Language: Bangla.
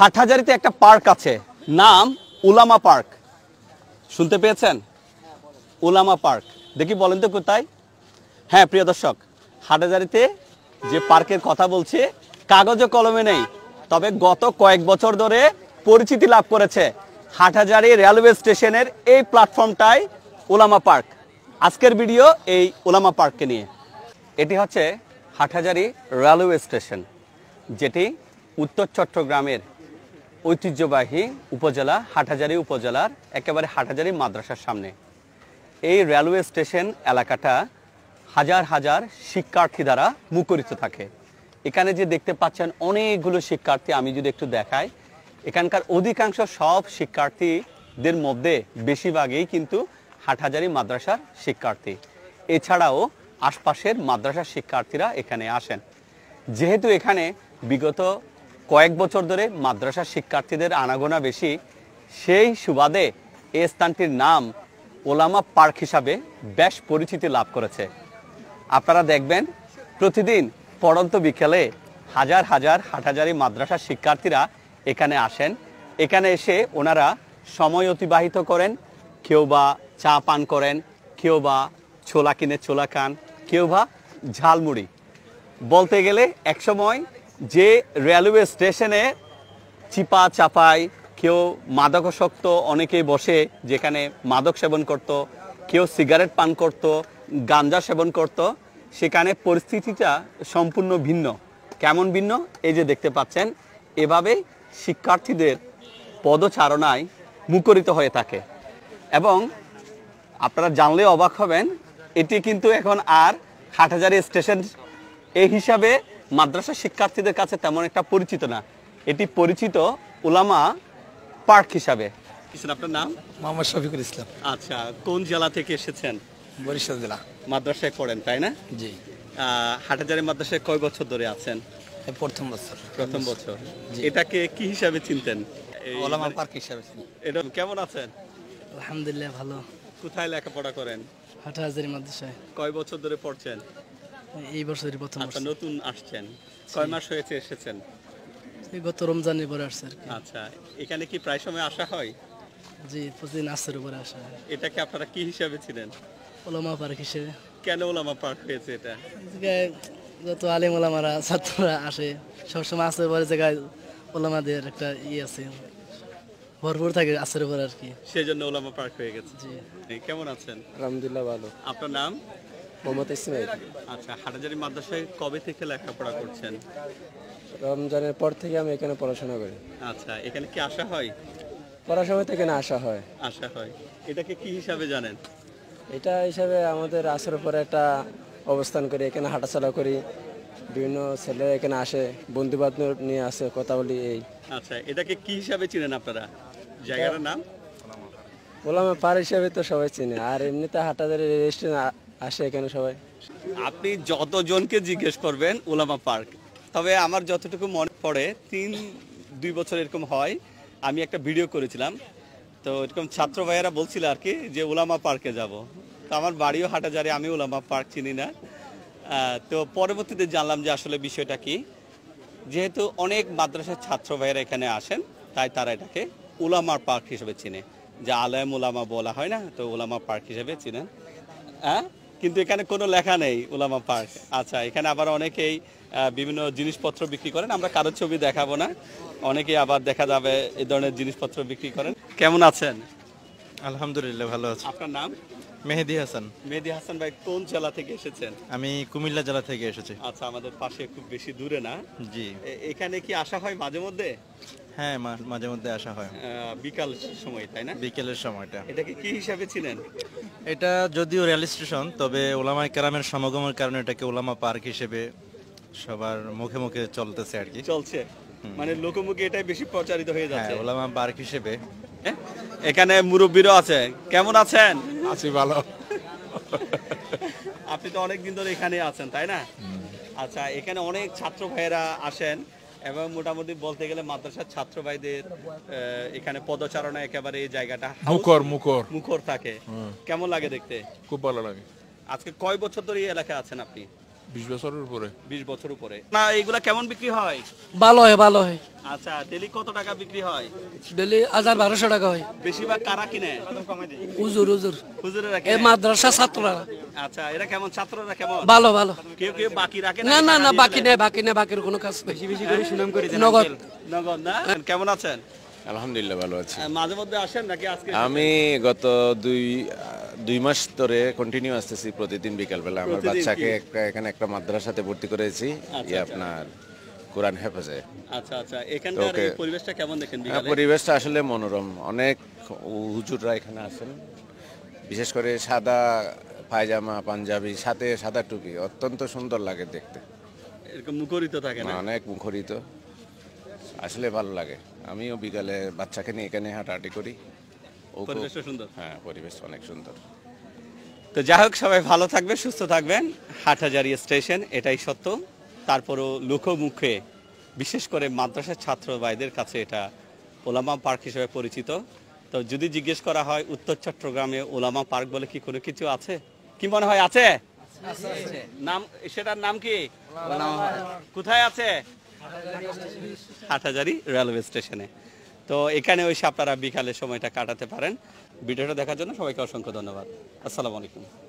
হাটহাজারিতে একটা পার্ক আছে নাম উলামা পার্ক শুনতে পেয়েছেন উলামা পার্ক দেখি বলেন তো কোথায় হ্যাঁ প্রিয় দর্শক হাটাজারিতে যে পার্কের কথা বলছি কাগজ কলমে নেই তবে গত কয়েক বছর ধরে পরিচিতি লাভ করেছে হাটহাজারি রেলওয়ে স্টেশনের এই প্ল্যাটফর্মটাই ওলামা পার্ক আজকের ভিডিও এই ওলামা পার্ককে নিয়ে এটি হচ্ছে হাটহাজারি রেলওয়ে স্টেশন যেটি উত্তর চট্টগ্রামের ঐতিহ্যবাহী উপজেলা হাটহাজারি উপজেলার একেবারে হাটহাজারি মাদ্রাসার সামনে এই রেলওয়ে স্টেশন এলাকাটা হাজার হাজার শিক্ষার্থী দ্বারা মুখরিত থাকে এখানে যে দেখতে পাচ্ছেন অনেকগুলো শিক্ষার্থী আমি যদি একটু দেখাই এখানকার অধিকাংশ সব শিক্ষার্থীদের মধ্যে বেশিরভাগই কিন্তু হাটহাজারি মাদ্রাসার শিক্ষার্থী এছাড়াও আশপাশের মাদ্রাসার শিক্ষার্থীরা এখানে আসেন যেহেতু এখানে বিগত কয়েক বছর ধরে মাদ্রাসার শিক্ষার্থীদের আনাগোনা বেশি সেই সুবাদে এ স্থানটির নাম ওলামা পার্ক হিসাবে বেশ পরিচিতি লাভ করেছে আপনারা দেখবেন প্রতিদিন পড়ন্ত বিকেলে হাজার হাজার হাটহাজারি মাদ্রাসার শিক্ষার্থীরা এখানে আসেন এখানে এসে ওনারা সময় অতিবাহিত করেন কেউ বা চা পান করেন কেউ বা ছোলা কিনে ছোলা খান কেউ বা ঝালমুড়ি বলতে গেলে একসময় যে রেলওয়ে স্টেশনে চিপা চাপায় কেউ মাদকাসক্ত অনেকেই বসে যেখানে মাদক সেবন করত কেউ সিগারেট পান করত গাঞ্জা সেবন করত সেখানে পরিস্থিতিটা সম্পূর্ণ ভিন্ন কেমন ভিন্ন এই যে দেখতে পাচ্ছেন এভাবে শিক্ষার্থীদের পদচারণায় মুখরিত হয়ে থাকে এবং আপনারা জানলে অবাক হবেন এটি কিন্তু এখন আর হাটহাজারি স্টেশন এই হিসাবে মাদ্রাসা শিক্ষার্থীদের কাছে তেমন একটা পরিচিত না এটি পরিচিত উলামা পার্ক হিসাবে আপনার নাম মোহাম্মদ শফিকুল ইসলাম আচ্ছা কোন জেলা থেকে এসেছেন বরিশাল জেলা মাদ্রাসায় পড়েন তাই না জি হাটাজারি মাদ্রাসায় কয় বছর ধরে আছেন প্রথম বছর প্রথম বছর এটাকে কি হিসাবে চিনতেন ওলামা মানে পার্ক হিসাবে এটা কেমন আছেন আলহামদুলিল্লাহ ভালো কোথায় লেখাপড়া করেন হাটাহাজারি মাদ্রাসায় কয় বছর ধরে পড়ছেন এই বছরই প্রথম আচ্ছা নতুন আসছেন কয় মাস হয়েছে এসেছেন গত রমজানের পরে আসছে আর কি আচ্ছা এখানে কি প্রায় সময় আসা হয় জি প্রতিদিন আসরের উপরে আসা হয় এটাকে আপনারা কি হিসাবে ছিলেন ওলামা পার্ক হিসেবে কেন ওলামা পার্ক হয়েছে এটা যত আলিম ওলামারা ছাত্ররা আসে সবসময় আসরের পরে জায়গায় ওলামাদের একটা ই ইয়ে আছে ভরপুর থাকে আসরের উপর আর কি সেই জন্য ওলামা পার্ক হয়ে গেছে জি কেমন আছেন আলহামদুলিল্লাহ ভালো আপনার নাম মোহাম্মদ ইসমাইল আচ্ছা হাটাজারি মাদ্রাসায় কবে থেকে লেখাপড়া করছেন রমজানের পর থেকে আমি এখানে পড়াশোনা করি আচ্ছা এখানে কি আসা হয় পড়ার সময় থেকে না আসা হয় আসা হয় এটাকে কি হিসাবে জানেন এটা হিসাবে আমাদের আসর উপরে একটা অবস্থান করি এখানে হাঁটাচলা করি বিভিন্ন ছেলেরা এখানে আসে বন্ধু নিয়ে আসে কথা বলি এই আচ্ছা এটাকে কি হিসাবে চিনেন আপনারা জায়গাটার নাম ওলামা পার হিসাবে তো সবাই চিনে আর এমনিতে হাটাজারি রেজিস্ট্রেশন আসে এখানে সবাই আপনি যতজনকে জিজ্ঞেস করবেন উলামা পার্ক তবে আমার যতটুকু মনে পড়ে তিন দুই বছর এরকম হয় আমি একটা ভিডিও করেছিলাম তো এরকম ছাত্র ভাইয়েরা বলছিল আর কি যে উলামা পার্কে যাব তো আমার বাড়িও যারে আমি উলামা পার্ক চিনি না তো পরবর্তীতে জানলাম যে আসলে বিষয়টা কি যেহেতু অনেক মাদ্রাসার ছাত্র ভাইয়েরা এখানে আসেন তাই তারা এটাকে উলামার পার্ক হিসেবে চিনে যা আলম উলামা বলা হয় না তো উলামা পার্ক হিসেবে চিনেন হ্যাঁ কিন্তু এখানে কোনো লেখা নেই উলামা পার্ক আচ্ছা এখানে আবার অনেকেই বিভিন্ন জিনিসপত্র বিক্রি করেন আমরা কারোর ছবি দেখাবো না অনেকেই আবার দেখা যাবে এই ধরনের জিনিসপত্র বিক্রি করেন কেমন আছেন আলহামদুলিল্লাহ ভালো আছে আপনার নাম মেহেদি হাসান মেহেদি হাসান ভাই কোন জেলা থেকে এসেছেন আমি কুমিল্লা জেলা থেকে এসেছি আচ্ছা আমাদের পাশে খুব বেশি দূরে না জি এখানে কি আসা হয় মাঝে মধ্যে হ্যাঁ মাঝে মধ্যে আসা হয় বিকাল সময় তাই না বিকেলের সময়টা এটাকে কি হিসাবে ছিলেন এটা যদিও রেল স্টেশন তবে ওলামায় কেরামের সমাগমের কারণে এটাকে ওলামা পার্ক হিসেবে সবার মুখে মুখে চলতেছে আর কি চলছে মানে লোকমুখে এটাই বেশি প্রচারিত হয়ে যাচ্ছে হ্যাঁ, ওলামা পার্ক হিসেবে হ্যাঁ? এখানে মুরব্বীরও আছে কেমন আছেন আছি ভালো আপনি তো অনেক দিন ধরে এখানে আছেন তাই না আচ্ছা এখানে অনেক ছাত্র ভাইয়েরা আসেন এবং মোটামুটি বলতে গেলে মাদ্রাসার ছাত্র ভাইদের এখানে পদচারণা একেবারে এই জায়গাটা মুখর মুখর মুখর থাকে কেমন লাগে দেখতে খুব ভালো লাগে আজকে কয় বছর ধরে এই এলাকায় আছেন আপনি বিশ বছরের উপরে বিশ বছর উপরে না এগুলা কেমন বিক্রি হয় ভালো হয় ভালো হয় আচ্ছা ডেলি কত টাকা বিক্রি হয় ডেলি টাকা হয় বেশিরভাগ কারা কিনে হুজুর হুজুর এ মাদ্রাসা ছাত্ররা আচ্ছা এরা কেমন ছাত্ররা কেমন ভালো ভালো কেউ কেউ বাকি রাখে না না না বাকি নেই বাকি নেই বাকির কোনো কাজ বেশি বেশি করে সুনাম করে নগদ নগদ না কেমন আছেন আলহামদুলিল্লাহ ভালো আছি মাঝে মধ্যে আসেন নাকি আজকে আমি গত দুই দুই মাস ধরে কন্টিনিউ আসতেছি প্রতিদিন বিকালবেলা আমার বাচ্চাকে এখানে একটা মাদ্রাসাতে ভর্তি করেছি আচ্ছা, ইয়ে আচ্ছা। আপনার কোরআন হেফাজে আচ্ছা আচ্ছা এখানকার পরিবেশটা কেমন দেখেন হ্যাঁ, পরিবেশটা আসলে মনোরম অনেক হুজুররা এখানে আসেন বিশেষ করে সাদা পায়জামা পাঞ্জাবি সাথে সাদা টুপি অত্যন্ত সুন্দর লাগে দেখতে এরকম মুখরিত থাকে না অনেক মুখরিত আসলে ভালো লাগে আমিও বিকালে বাচ্চাকে নিয়ে এখানে হাঁটাহাঁটি করি পরিবেশটা সুন্দর হ্যাঁ পরিবেশ অনেক সুন্দর তো যাই হোক সবাই ভালো থাকবে সুস্থ থাকবেন হাটহাজারি স্টেশন এটাই সত্য তারপরও লোকমুখে বিশেষ করে মাদ্রাসার ছাত্র ভাইদের কাছে এটা ওলামা পার্ক হিসেবে পরিচিত তো যদি জিজ্ঞেস করা হয় উত্তর চট্টগ্রামে ওলামা পার্ক বলে কি কোনো কিছু আছে কি মনে হয় আছে নাম সেটার নাম কি কোথায় আছে হাটহাজারি রেলওয়ে স্টেশনে তো এখানে এসে আপনারা বিকালের সময়টা কাটাতে পারেন ভিডিওটা দেখার জন্য সবাইকে অসংখ্য ধন্যবাদ আসসালামু আলাইকুম